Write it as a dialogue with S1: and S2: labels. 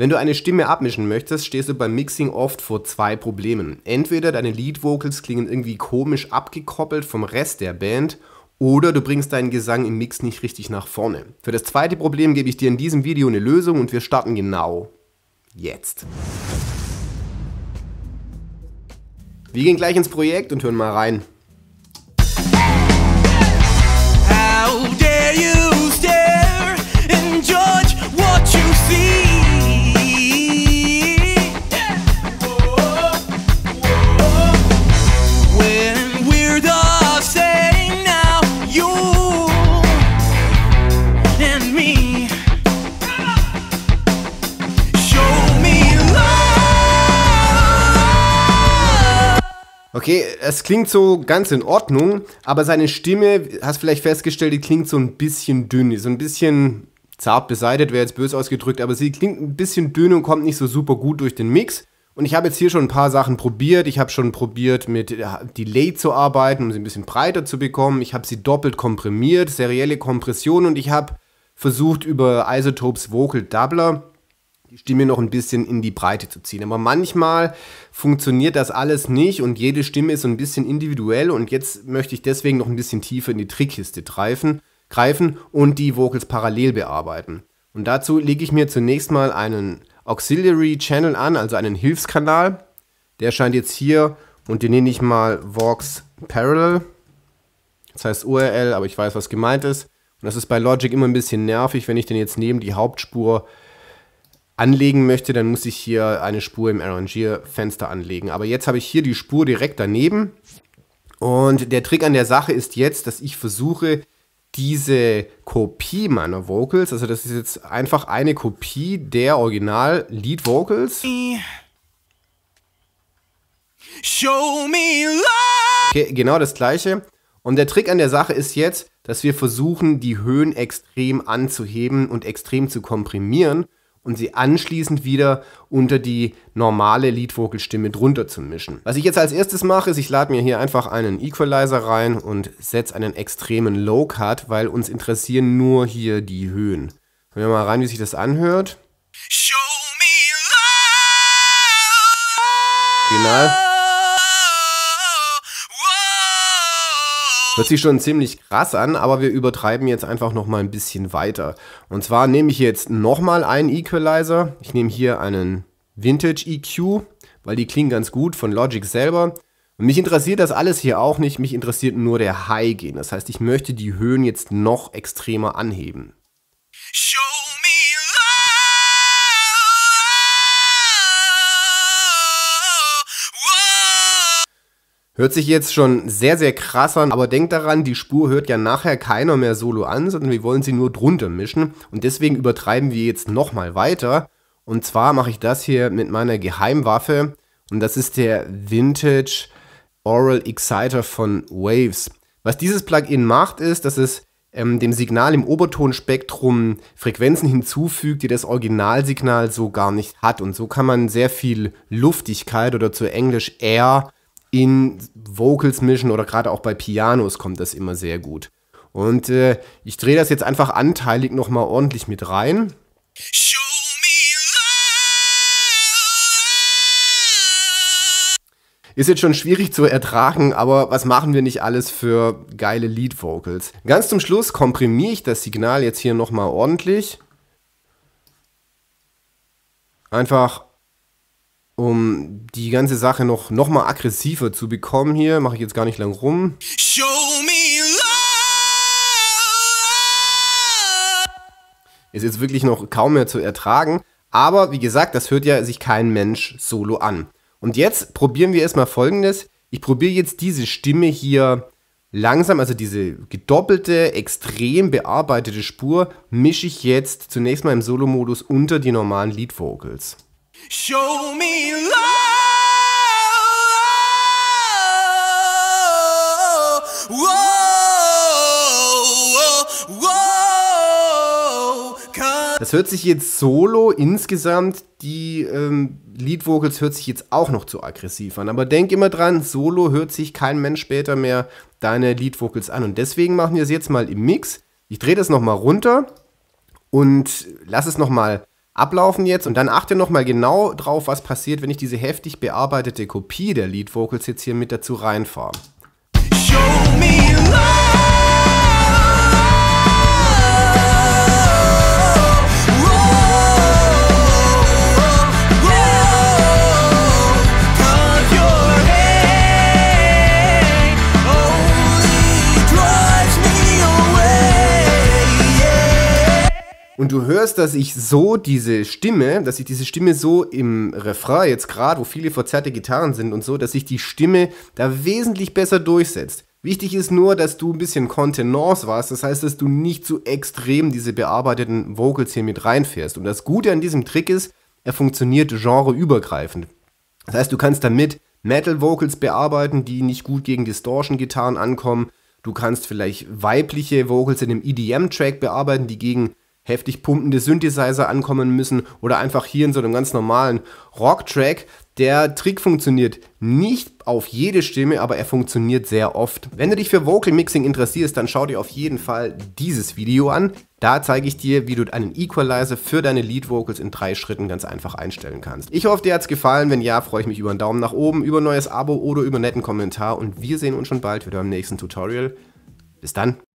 S1: Wenn du eine Stimme abmischen möchtest, stehst du beim Mixing oft vor zwei Problemen. Entweder deine Lead-Vocals klingen irgendwie komisch abgekoppelt vom Rest der Band oder du bringst deinen Gesang im Mix nicht richtig nach vorne. Für das zweite Problem gebe ich dir in diesem Video eine Lösung und wir starten genau jetzt. Wir gehen gleich ins Projekt und hören mal rein. Okay, es klingt so ganz in Ordnung, aber seine Stimme, hast vielleicht festgestellt, die klingt so ein bisschen dünn, so ein bisschen zart beseitet, wäre jetzt bös ausgedrückt, aber sie klingt ein bisschen dünn und kommt nicht so super gut durch den Mix. Und ich habe jetzt hier schon ein paar Sachen probiert. Ich habe schon probiert, mit äh, Delay zu arbeiten, um sie ein bisschen breiter zu bekommen. Ich habe sie doppelt komprimiert, serielle Kompression und ich habe versucht, über Isotopes Vocal Doubler die Stimme noch ein bisschen in die Breite zu ziehen. Aber manchmal funktioniert das alles nicht und jede Stimme ist so ein bisschen individuell und jetzt möchte ich deswegen noch ein bisschen tiefer in die Trickkiste greifen, greifen und die Vocals parallel bearbeiten. Und dazu lege ich mir zunächst mal einen Auxiliary Channel an, also einen Hilfskanal. Der scheint jetzt hier und den nenne ich mal Vox Parallel. Das heißt URL, aber ich weiß, was gemeint ist. Und das ist bei Logic immer ein bisschen nervig, wenn ich den jetzt neben die Hauptspur anlegen möchte, dann muss ich hier eine Spur im Arrangier-Fenster anlegen. Aber jetzt habe ich hier die Spur direkt daneben. Und der Trick an der Sache ist jetzt, dass ich versuche, diese Kopie meiner Vocals, also das ist jetzt einfach eine Kopie der Original-Lead-Vocals. Show me love. Okay, genau das gleiche. Und der Trick an der Sache ist jetzt, dass wir versuchen, die Höhen extrem anzuheben und extrem zu komprimieren und sie anschließend wieder unter die normale leadvocal drunter zu mischen. Was ich jetzt als erstes mache, ist, ich lade mir hier einfach einen Equalizer rein und setze einen extremen Low-Cut, weil uns interessieren nur hier die Höhen. Hören wir mal rein, wie sich das anhört. Show me love. Original. Hört sich schon ziemlich krass an, aber wir übertreiben jetzt einfach nochmal ein bisschen weiter. Und zwar nehme ich jetzt nochmal einen Equalizer. Ich nehme hier einen Vintage EQ, weil die klingen ganz gut von Logic selber. Und mich interessiert das alles hier auch nicht, mich interessiert nur der High-Gain. Das heißt, ich möchte die Höhen jetzt noch extremer anheben. Show Hört sich jetzt schon sehr, sehr krass an, aber denkt daran, die Spur hört ja nachher keiner mehr solo an, sondern wir wollen sie nur drunter mischen. Und deswegen übertreiben wir jetzt nochmal weiter. Und zwar mache ich das hier mit meiner Geheimwaffe. Und das ist der Vintage Oral Exciter von Waves. Was dieses Plugin macht, ist, dass es ähm, dem Signal im Obertonspektrum Frequenzen hinzufügt, die das Originalsignal so gar nicht hat. Und so kann man sehr viel Luftigkeit oder zu Englisch Air in Vocals mischen oder gerade auch bei Pianos kommt das immer sehr gut. Und äh, ich drehe das jetzt einfach anteilig nochmal ordentlich mit rein. Ist jetzt schon schwierig zu ertragen, aber was machen wir nicht alles für geile Lead-Vocals? Ganz zum Schluss komprimiere ich das Signal jetzt hier nochmal ordentlich. Einfach um die ganze Sache noch, noch mal aggressiver zu bekommen hier, mache ich jetzt gar nicht lang rum. Show me love. Ist jetzt wirklich noch kaum mehr zu ertragen. Aber wie gesagt, das hört ja sich kein Mensch solo an. Und jetzt probieren wir erstmal folgendes. Ich probiere jetzt diese Stimme hier langsam, also diese gedoppelte, extrem bearbeitete Spur, mische ich jetzt zunächst mal im Solo-Modus unter die normalen Lead-Vocals. Show me love. Whoa, whoa, das hört sich jetzt solo insgesamt, die ähm, Lead-Vocals hört sich jetzt auch noch zu aggressiv an. Aber denk immer dran, solo hört sich kein Mensch später mehr deine Lead-Vocals an. Und deswegen machen wir es jetzt mal im Mix. Ich drehe das nochmal runter und lass es nochmal ablaufen jetzt und dann achte nochmal genau drauf, was passiert, wenn ich diese heftig bearbeitete Kopie der Lead Vocals jetzt hier mit dazu reinfahre. Und du hörst, dass ich so diese Stimme, dass ich diese Stimme so im Refrain jetzt gerade, wo viele verzerrte Gitarren sind und so, dass sich die Stimme da wesentlich besser durchsetzt. Wichtig ist nur, dass du ein bisschen Contenance warst, das heißt, dass du nicht zu so extrem diese bearbeiteten Vocals hier mit reinfährst. Und das Gute an diesem Trick ist, er funktioniert genreübergreifend. Das heißt, du kannst damit Metal-Vocals bearbeiten, die nicht gut gegen Distortion-Gitarren ankommen. Du kannst vielleicht weibliche Vocals in einem EDM-Track bearbeiten, die gegen heftig pumpende Synthesizer ankommen müssen oder einfach hier in so einem ganz normalen Rocktrack. Der Trick funktioniert nicht auf jede Stimme, aber er funktioniert sehr oft. Wenn du dich für Vocal Mixing interessierst, dann schau dir auf jeden Fall dieses Video an. Da zeige ich dir, wie du einen Equalizer für deine Lead Vocals in drei Schritten ganz einfach einstellen kannst. Ich hoffe, dir hat es gefallen. Wenn ja, freue ich mich über einen Daumen nach oben, über ein neues Abo oder über einen netten Kommentar und wir sehen uns schon bald wieder im nächsten Tutorial. Bis dann!